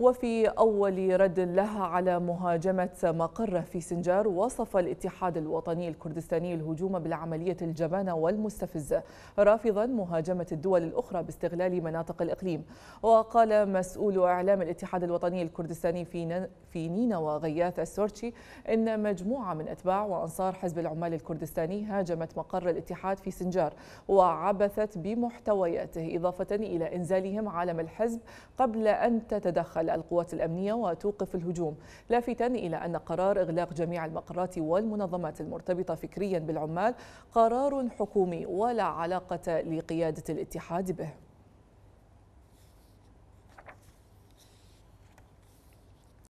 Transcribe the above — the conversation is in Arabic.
وفي أول رد لها على مهاجمة مقره في سنجار وصف الاتحاد الوطني الكردستاني الهجوم بالعملية الجبانة والمستفزة رافضا مهاجمة الدول الأخرى باستغلال مناطق الإقليم وقال مسؤول إعلام الاتحاد الوطني الكردستاني في في وغياث غياث السورتشي إن مجموعة من أتباع وأنصار حزب العمال الكردستاني هاجمت مقر الاتحاد في سنجار وعبثت بمحتوياته إضافة إلى إنزالهم عالم الحزب قبل أن تتدخل على القوات الأمنية وتوقف الهجوم لافتا إلى أن قرار إغلاق جميع المقرات والمنظمات المرتبطة فكريا بالعمال قرار حكومي ولا علاقة لقيادة الاتحاد به